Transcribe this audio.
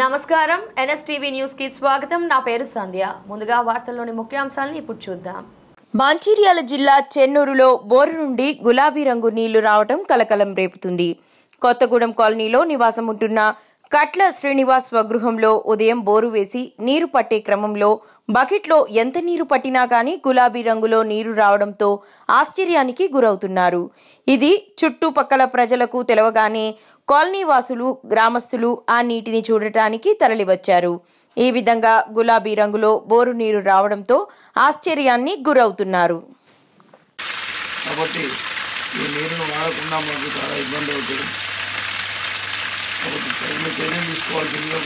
నమస్కారం NSTV news కి స్వాగతం నా పేరు సంధ్య ముందుగా వార్తల్లోని ముఖ్యాంశాలను ఇప్పుడు చూద్దాం మంచిర్యాల జిల్లా చెన్నూరులో బోరు నుండి గులాబీ రంగు నీళ్లు రావడం కలకలం రేపుతుంది కొత్తగూడెం కాలనీలో నివాసం ఉంటున్న కట్ల శ్రీనివాస్ స్వగృహంలో ఉదయం బోరు వేసి నీరు పట్టే క్రమంలో బకెట్లో ఎంత నీరు పట్టినా కానీ గులాబీ రంగులో నీరు రావడంతో ఆశ్చర్యానికి గురవుతున్నారు ఇది చుట్టుపక్కల ప్రజలకు తెలవగానే కాలనీ వాసులు గ్రామస్తులు ఆ నీటిని చూడటానికి తరలివచ్చారు ఈ విధంగా గులాబీ రంగులో బోరు నీరు రావడంతో ఆశ్చర్యాన్ని గురవుతున్నారు కాబట్టి ఈ నీరును వాడకుండా మాకు చాలా ఇబ్బంది అవుతుంది కాబట్టి చర్యలు తీసుకోవాల్సిందిగా